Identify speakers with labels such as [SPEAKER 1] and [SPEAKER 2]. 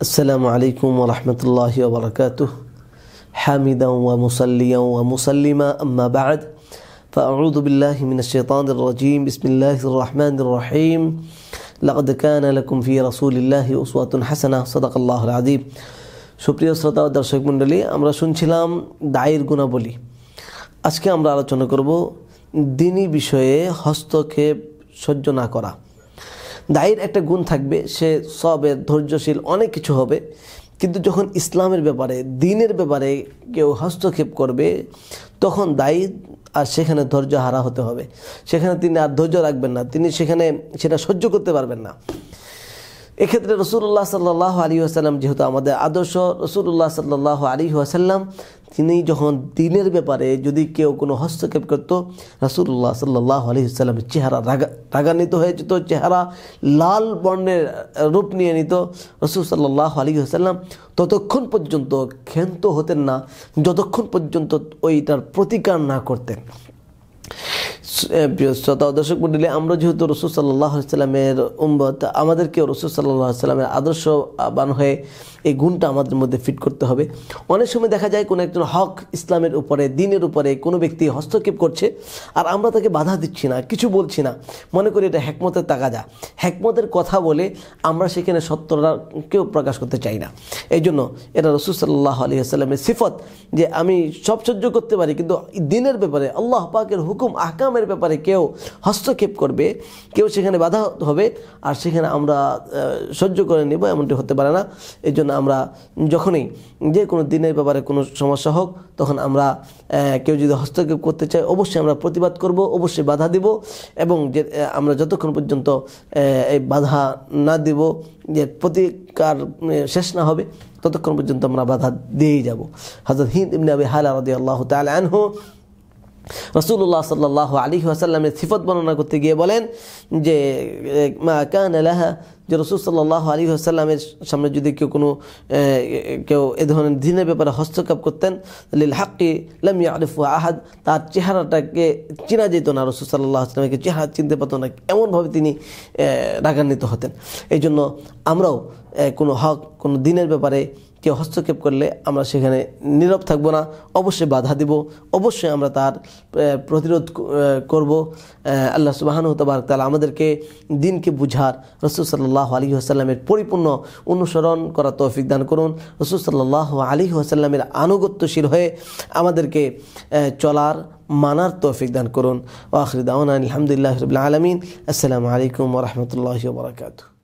[SPEAKER 1] السلام عليكم ورحمة الله وبركاته حامدا ومصليا ومسلما أما بعد فأعوذ بالله من الشيطان الرجيم بسم الله الرحمن الرحيم لقد كان لكم في رسول الله أسوة حسنة صدق الله العظيم সুপ্রিয় শ্রোতা ও দর্শক মণ্ডলী আমরা শুনছিলাম দায়ের গুণাবলী আজকে আমরা আলোচনা করব দিনী বিষয়ে হস্তক্ষেপ সহ্য না করা দায়ের একটা গুণ থাকবে সে সবের ধৈর্যশীল অনেক কিছু হবে কিন্তু যখন ইসলামের ব্যাপারে দিনের ব্যাপারে কেউ হস্তক্ষেপ করবে তখন দায়ী আর সেখানে ধৈর্য হারা হতে হবে সেখানে তিনি আর ধৈর্য রাখবেন না তিনি সেখানে সেটা সহ্য করতে পারবেন না এক্ষেত্রে রসুল্লাহ সাল্লাহ আলী আসাল্লাম যেহেতু আমাদের আদর্শ রসুল্লাহ সাল্লাহ আলী আসাল্লাম তিনি যখন দিনের ব্যাপারে যদি কেউ কোনো হস্তক্ষেপ করতো রসুল্লাহ সাল্লাহ আলী আসাল্লামের চেহারা রাগা রাগান্বিত হয়ে যেত চেহারা লাল বর্ণের রূপ নিয়ে নিত রসুল সাল্লাহ আলী আসাল্লাম ততক্ষণ পর্যন্ত ক্ষান্ত হতেন না যতক্ষণ পর্যন্ত ওইটার প্রতিকার না করতেন দর্শক মন্ডলী আমরা যেহেতু রসুল সাল্লাহ সাল্লামের উম্মত আমাদেরকেও রসুল সাল্লাহ সাল্লামের বান হয়ে এই গুণটা আমাদের মধ্যে ফিট করতে হবে অনেক সময় দেখা যায় কোনো একজন হক ইসলামের উপরে দিনের উপরে কোনো ব্যক্তি হস্তক্ষেপ করছে আর আমরা তাকে বাধা দিচ্ছি না কিছু বলছি না মনে করি এটা হ্যাকমতের তাকাজা হ্যাকমতের কথা বলে আমরা সেখানে কেউ প্রকাশ করতে চাই না এই জন্য এটা রসুল সাল্লাহ আলি আসসালামের সিফত যে আমি সব সহ্য করতে পারি কিন্তু দিনের ব্যাপারে আল্লাহ পাকের হুকুম আহকামের ব্যাপারে কেউ হস্তক্ষেপ করবে কেউ সেখানে বাধা হবে আর সেখানে আমরা সহ্য করে নেব এমনটি হতে পারে না এই জন্য আমরা যখনই যে কোনো দিনের ব্যাপারে কোনো সমস্যা হোক তখন আমরা কেউ যদি হস্তক্ষেপ করতে চায় অবশ্যই আমরা প্রতিবাদ করব অবশ্যই বাধা দিব এবং যে আমরা যতক্ষণ পর্যন্ত এই বাধা না দেব যে প্রতিকার শেষ না হবে ততক্ষণ পর্যন্ত আমরা বাধা দিয়েই যাব হজরত হিন্দ ইমনি আবি হালা রদি আল্লাহ তাল আনহু রসুল্লাহ সাল্লাহ আলী আসাল্লামের সিফত বর্ণনা করতে গিয়ে বলেন যে মা কান আলাহা যে রসুল সাল্লাহ আলী আসাল্লামের সামনে যদি কেউ কোনো কেউ এ ধরনের দিনের ব্যাপারে হস্তক্ষেপ করতেন লীল হাক্কি লামিয়া আরিফু আহাদ তার চেহারাটাকে চেনা যেত না রসুল সাল্লাহ আসলামকে চেহারা চিনতে পারত না এমনভাবে তিনি রাগান্বিত হতেন এই জন্য আমরাও কোনো হক কোনো দিনের ব্যাপারে কেউ হস্তক্ষেপ করলে আমরা সেখানে নীরব থাকব না অবশ্যই বাধা দিব অবশ্যই আমরা তার প্রতিরোধ করব আল্লাহ সুবাহানু তবারক তালা আমাদেরকে দিনকে বুঝার রসুল সাল্লাহ আলী আসাল্লামের পরিপূর্ণ অনুসরণ করা তৌফিক দান করুন রসুল সাল্লাহ আলী আসাল্লামের আনুগত্যশীল হয়ে আমাদেরকে চলার মানার তৌফিক দান করুন ওয়াখরি আলহামদুলিল্লাহ রবিল আলমিন আসসালামু আলাইকুম রহমতুল্লাহ বরাকাতু